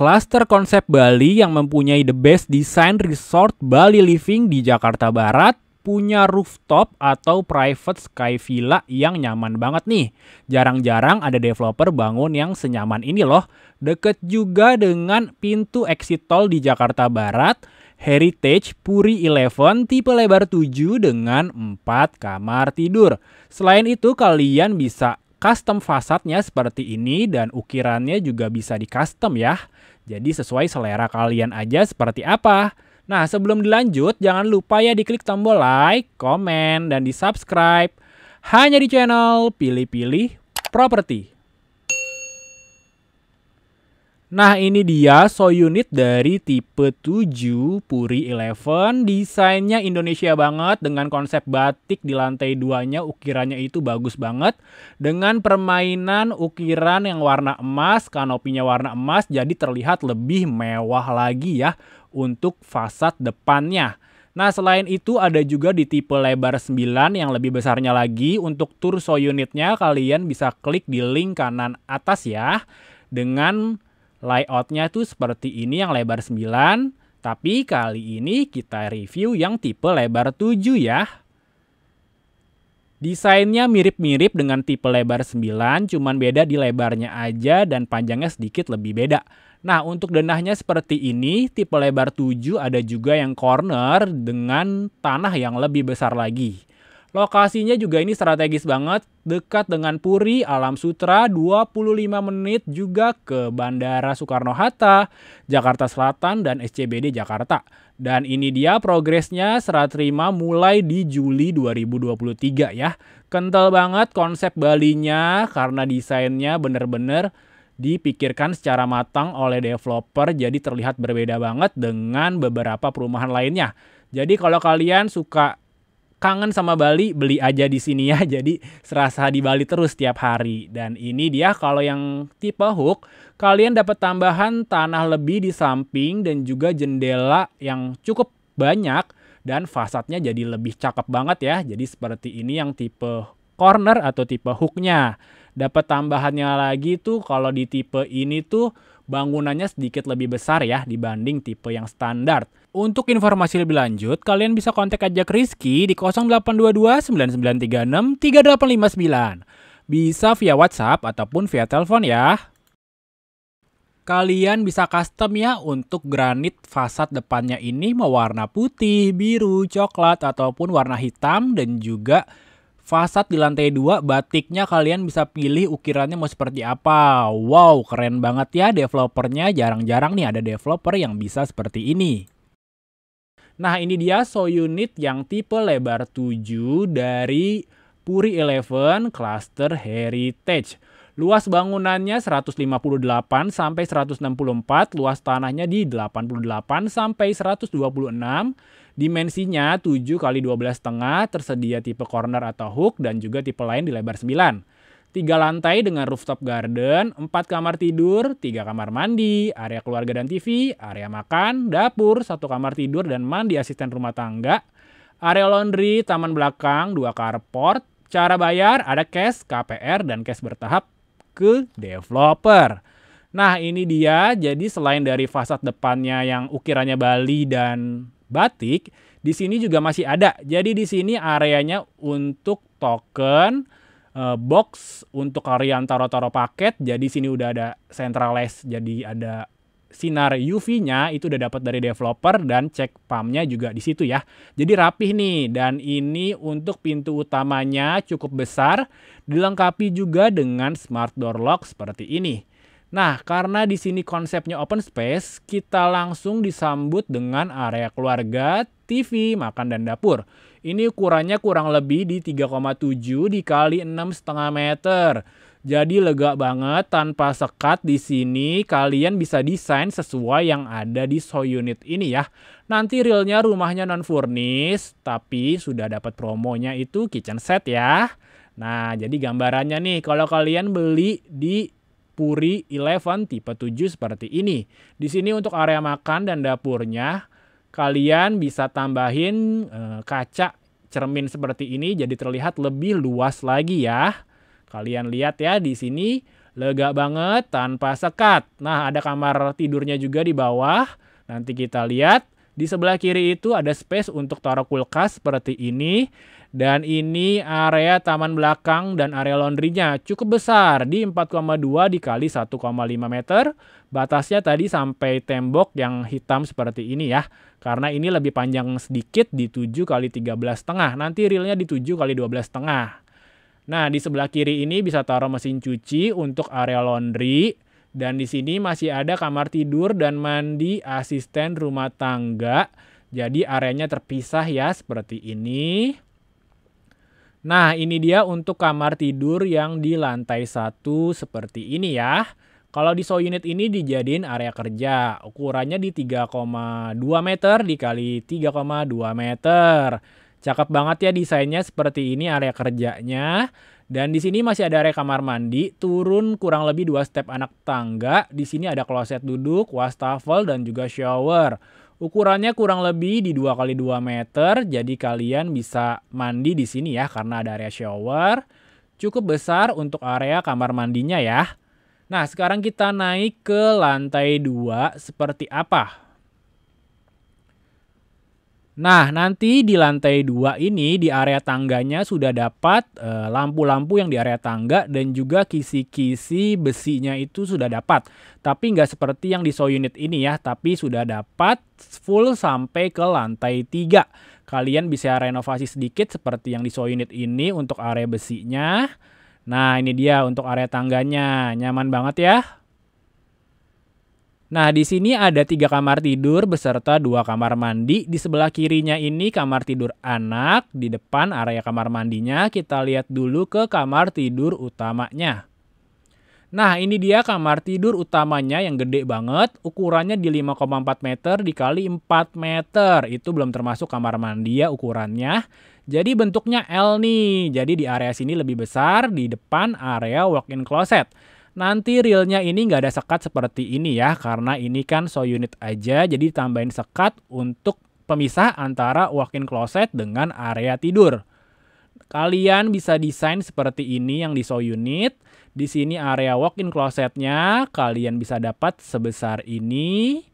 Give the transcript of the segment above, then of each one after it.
klaster konsep Bali yang mempunyai the best design resort Bali Living di Jakarta Barat punya rooftop atau private sky villa yang nyaman banget nih. Jarang-jarang ada developer bangun yang senyaman ini loh. Deket juga dengan pintu exit tol di Jakarta Barat, Heritage Puri 11 tipe lebar 7 dengan 4 kamar tidur. Selain itu kalian bisa Custom fasadnya seperti ini dan ukirannya juga bisa di custom ya. Jadi sesuai selera kalian aja seperti apa. Nah sebelum dilanjut jangan lupa ya diklik tombol like, komen, dan di subscribe. Hanya di channel pilih-pilih properti. Nah ini dia so unit dari tipe 7 Puri 11 Desainnya Indonesia banget dengan konsep batik di lantai duanya ukirannya itu bagus banget Dengan permainan ukiran yang warna emas, kanopinya warna emas jadi terlihat lebih mewah lagi ya untuk fasad depannya Nah selain itu ada juga di tipe lebar 9 yang lebih besarnya lagi Untuk tour so unitnya kalian bisa klik di link kanan atas ya Dengan Layoutnya tuh seperti ini yang lebar 9, tapi kali ini kita review yang tipe lebar 7 ya. Desainnya mirip-mirip dengan tipe lebar 9, cuman beda di lebarnya aja dan panjangnya sedikit lebih beda. Nah, untuk denahnya seperti ini, tipe lebar 7 ada juga yang corner dengan tanah yang lebih besar lagi. Lokasinya juga ini strategis banget, dekat dengan Puri, Alam Sutra, 25 menit juga ke Bandara Soekarno-Hatta, Jakarta Selatan, dan SCBD Jakarta. Dan ini dia progresnya serat terima mulai di Juli 2023 ya. Kental banget konsep Balinya karena desainnya bener-bener dipikirkan secara matang oleh developer jadi terlihat berbeda banget dengan beberapa perumahan lainnya. Jadi kalau kalian suka kangen sama Bali beli aja di sini ya jadi serasa di Bali terus tiap hari dan ini dia kalau yang tipe hook kalian dapat tambahan tanah lebih di samping dan juga jendela yang cukup banyak dan fasadnya jadi lebih cakep banget ya jadi seperti ini yang tipe corner atau tipe hooknya dapat tambahannya lagi tuh kalau di tipe ini tuh Bangunannya sedikit lebih besar ya dibanding tipe yang standar. Untuk informasi lebih lanjut, kalian bisa kontak ke Rizky di 0822 Bisa via WhatsApp ataupun via telepon ya. Kalian bisa custom ya untuk granit fasad depannya ini mewarna putih, biru, coklat, ataupun warna hitam dan juga Fasad di lantai 2, batiknya kalian bisa pilih ukirannya mau seperti apa. Wow, keren banget ya developernya. Jarang-jarang nih ada developer yang bisa seperti ini. Nah, ini dia so unit yang tipe lebar 7 dari Puri Eleven Cluster Heritage. Luas bangunannya 158 sampai 164, luas tanahnya di 88 sampai 126, dimensinya 7 kali 12 tengah, tersedia tipe corner atau hook dan juga tipe lain di lebar 9. tiga lantai dengan rooftop garden, empat kamar tidur, tiga kamar mandi, area keluarga dan TV, area makan, dapur, satu kamar tidur dan mandi asisten rumah tangga, area laundry, taman belakang, dua carport, cara bayar ada cash, KPR, dan cash bertahap ke developer. Nah ini dia, jadi selain dari fasad depannya yang ukirannya Bali dan batik, di sini juga masih ada. Jadi di sini areanya untuk token, eh, box untuk kalian taro-taro paket. Jadi sini udah ada centralized, jadi ada sinar UV-nya itu udah dapat dari developer dan cek pamnya juga di situ ya. Jadi rapih nih dan ini untuk pintu utamanya cukup besar dilengkapi juga dengan smart door lock seperti ini. Nah, karena di sini konsepnya open space, kita langsung disambut dengan area keluarga, TV, makan, dan dapur. Ini ukurannya kurang lebih di 3,7 dikali 6,5 meter. Jadi lega banget tanpa sekat di sini kalian bisa desain sesuai yang ada di show unit ini ya. Nanti realnya rumahnya non furnis tapi sudah dapat promonya itu kitchen set ya. Nah jadi gambarannya nih kalau kalian beli di Puri Eleven tipe 7 seperti ini. Di sini untuk area makan dan dapurnya kalian bisa tambahin e, kaca cermin seperti ini jadi terlihat lebih luas lagi ya. Kalian lihat ya di sini lega banget tanpa sekat. Nah, ada kamar tidurnya juga di bawah. Nanti kita lihat di sebelah kiri itu ada space untuk taruh kulkas seperti ini. Dan ini area taman belakang dan area laundrynya cukup besar di 4,2 dikali 1,5 meter. Batasnya tadi sampai tembok yang hitam seperti ini ya. Karena ini lebih panjang sedikit di 7 kali 13 setengah. Nanti realnya di 7 kali 12 setengah. Nah, di sebelah kiri ini bisa taruh mesin cuci untuk area laundry. Dan di sini masih ada kamar tidur dan mandi asisten rumah tangga. Jadi areanya terpisah ya seperti ini. Nah, ini dia untuk kamar tidur yang di lantai satu seperti ini ya. Kalau di show unit ini dijadiin area kerja, ukurannya di 3,2 meter dikali 3,2 meter. Cakep banget ya desainnya seperti ini area kerjanya. Dan di sini masih ada area kamar mandi, turun kurang lebih dua step anak tangga. Di sini ada kloset duduk, wastafel, dan juga shower. Ukurannya kurang lebih di dua kali 2 meter, jadi kalian bisa mandi di sini ya karena ada area shower. Cukup besar untuk area kamar mandinya ya. Nah, sekarang kita naik ke lantai dua seperti apa? Nah, nanti di lantai dua ini di area tangganya sudah dapat eh, lampu-lampu e, yang di area tangga dan juga kisi-kisi besinya itu sudah dapat. Tapi nggak seperti yang di show unit ini ya, tapi sudah dapat full sampai ke lantai tiga. Kalian bisa renovasi sedikit seperti yang di show unit ini untuk area besinya. Nah, ini dia untuk area tangganya. Nyaman banget ya. Nah, di sini ada tiga kamar tidur beserta dua kamar mandi. Di sebelah kirinya ini kamar tidur anak. Di depan area kamar mandinya kita lihat dulu ke kamar tidur utamanya. Nah, ini dia kamar tidur utamanya yang gede banget. Ukurannya di 5,4 meter dikali 4 meter. Itu belum termasuk kamar mandi ya ukurannya. Jadi bentuknya L nih. Jadi di area sini lebih besar, di depan area walk-in closet. Nanti realnya ini nggak ada sekat seperti ini ya, karena ini kan so unit aja, jadi tambahin sekat untuk pemisah antara walk-in closet dengan area tidur. Kalian bisa desain seperti ini yang di so unit. Di sini area walk-in closetnya kalian bisa dapat sebesar ini.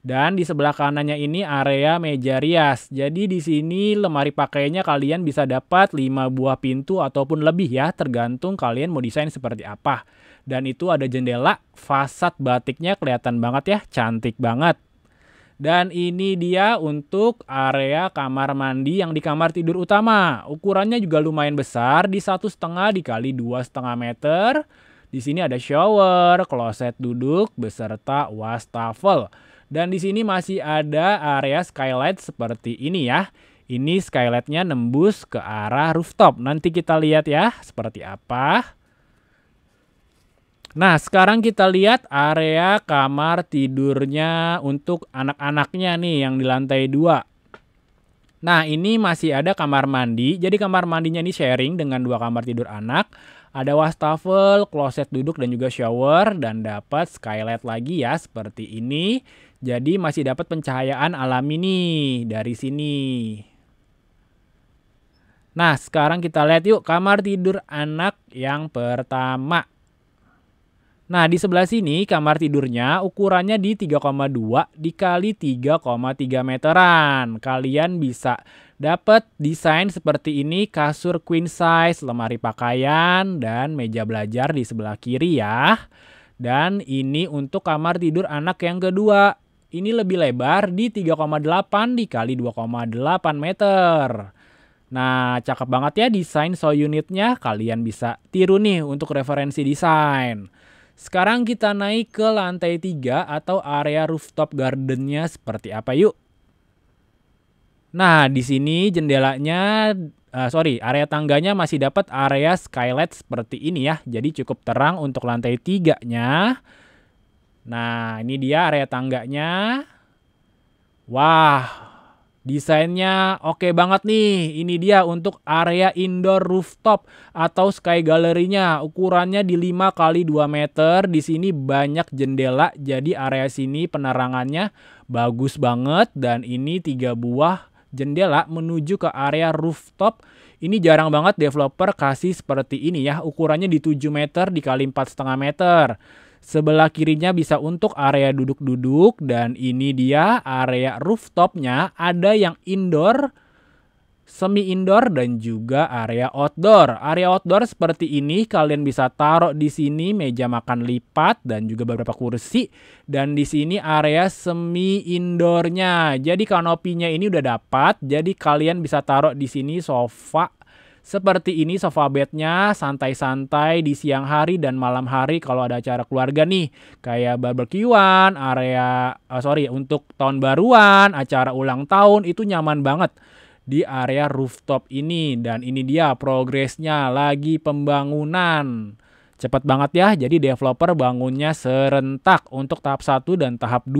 Dan di sebelah kanannya ini area meja rias. Jadi di sini lemari pakainya kalian bisa dapat 5 buah pintu ataupun lebih ya tergantung kalian mau desain seperti apa. Dan itu ada jendela, fasad batiknya kelihatan banget ya, cantik banget. Dan ini dia untuk area kamar mandi yang di kamar tidur utama. Ukurannya juga lumayan besar di satu setengah dikali dua setengah meter. Di sini ada shower, kloset duduk beserta wastafel. Dan di sini masih ada area skylight seperti ini ya. Ini skylightnya nembus ke arah rooftop. Nanti kita lihat ya seperti apa. Nah, sekarang kita lihat area kamar tidurnya untuk anak-anaknya nih yang di lantai dua. Nah, ini masih ada kamar mandi. Jadi kamar mandinya ini sharing dengan dua kamar tidur anak. Ada wastafel, kloset duduk dan juga shower dan dapat skylight lagi ya seperti ini. Jadi masih dapat pencahayaan alami nih dari sini. Nah, sekarang kita lihat yuk kamar tidur anak yang pertama. Nah, di sebelah sini kamar tidurnya ukurannya di 3,2 dikali 3,3 meteran. Kalian bisa dapat desain seperti ini kasur queen size, lemari pakaian, dan meja belajar di sebelah kiri ya. Dan ini untuk kamar tidur anak yang kedua. Ini lebih lebar di 3,8 dikali 2,8 meter. Nah, cakep banget ya desain so unitnya. Kalian bisa tiru nih untuk referensi desain. Sekarang kita naik ke lantai 3 atau area rooftop gardennya seperti apa yuk? Nah, di sini jendelanya, uh, sorry, area tangganya masih dapat area skylight seperti ini ya. Jadi cukup terang untuk lantai 3-nya. Nah, ini dia area tangganya. Wah, Desainnya oke okay banget nih. Ini dia untuk area indoor rooftop atau sky gallery-nya. Ukurannya di 5 kali 2 meter. Di sini banyak jendela jadi area sini penerangannya bagus banget dan ini tiga buah jendela menuju ke area rooftop. Ini jarang banget developer kasih seperti ini ya. Ukurannya di 7 meter dikali 4,5 meter. Sebelah kirinya bisa untuk area duduk-duduk dan ini dia area rooftopnya ada yang indoor, semi indoor dan juga area outdoor. Area outdoor seperti ini kalian bisa taruh di sini meja makan lipat dan juga beberapa kursi dan di sini area semi indoornya. Jadi kanopinya ini udah dapat, jadi kalian bisa taruh di sini sofa seperti ini sofa bednya, santai-santai di siang hari dan malam hari kalau ada acara keluarga nih. Kayak barbekyuan, area, oh sorry, untuk tahun baruan, acara ulang tahun, itu nyaman banget di area rooftop ini. Dan ini dia progresnya lagi pembangunan. Cepat banget ya, jadi developer bangunnya serentak untuk tahap 1 dan tahap 2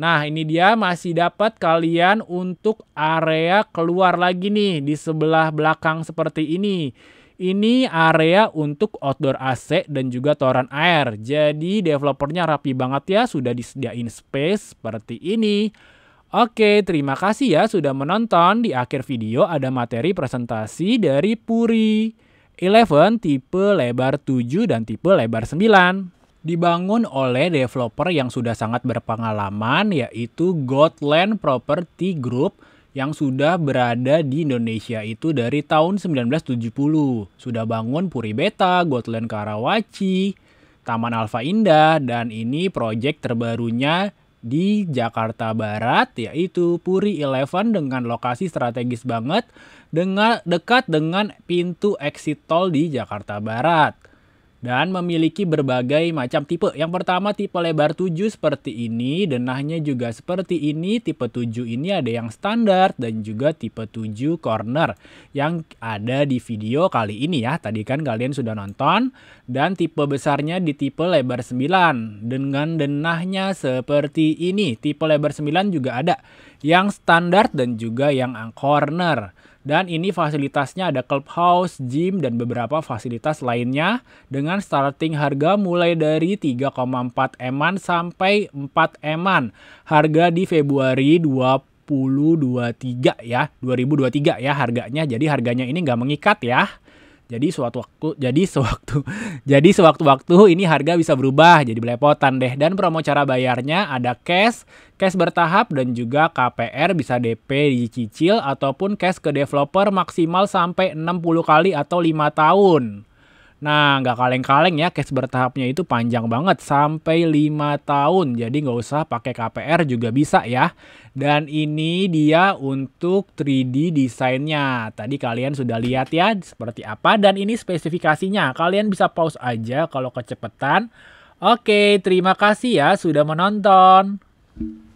Nah, ini dia masih dapat kalian untuk area keluar lagi nih di sebelah belakang seperti ini. Ini area untuk outdoor AC dan juga toran air. Jadi developernya rapi banget ya, sudah disediain space seperti ini. Oke, terima kasih ya sudah menonton. Di akhir video ada materi presentasi dari Puri. 11 tipe lebar 7 dan tipe lebar 9 dibangun oleh developer yang sudah sangat berpengalaman yaitu Godland Property Group yang sudah berada di Indonesia itu dari tahun 1970. Sudah bangun Puri Beta, Godland Karawaci, Taman Alfa Indah, dan ini proyek terbarunya di Jakarta Barat yaitu Puri Eleven dengan lokasi strategis banget dengan dekat dengan pintu exit tol di Jakarta Barat dan memiliki berbagai macam tipe. Yang pertama tipe lebar 7 seperti ini, denahnya juga seperti ini. Tipe 7 ini ada yang standar dan juga tipe 7 corner yang ada di video kali ini ya. Tadi kan kalian sudah nonton dan tipe besarnya di tipe lebar 9 dengan denahnya seperti ini. Tipe lebar 9 juga ada yang standar dan juga yang corner. Dan ini fasilitasnya ada clubhouse, gym, dan beberapa fasilitas lainnya dengan starting harga mulai dari 3,4 eman sampai 4 eman. Harga di Februari 2023 ya, 2023 ya harganya. Jadi harganya ini nggak mengikat ya. Jadi suatu waktu, jadi sewaktu, jadi sewaktu-waktu ini harga bisa berubah, jadi belepotan deh. Dan promo cara bayarnya ada cash, cash bertahap dan juga KPR bisa DP dicicil ataupun cash ke developer maksimal sampai 60 kali atau lima tahun. Nah, nggak kaleng-kaleng ya case bertahapnya itu panjang banget sampai 5 tahun. Jadi nggak usah pakai KPR juga bisa ya. Dan ini dia untuk 3D desainnya. Tadi kalian sudah lihat ya seperti apa dan ini spesifikasinya. Kalian bisa pause aja kalau kecepetan. Oke, terima kasih ya sudah menonton.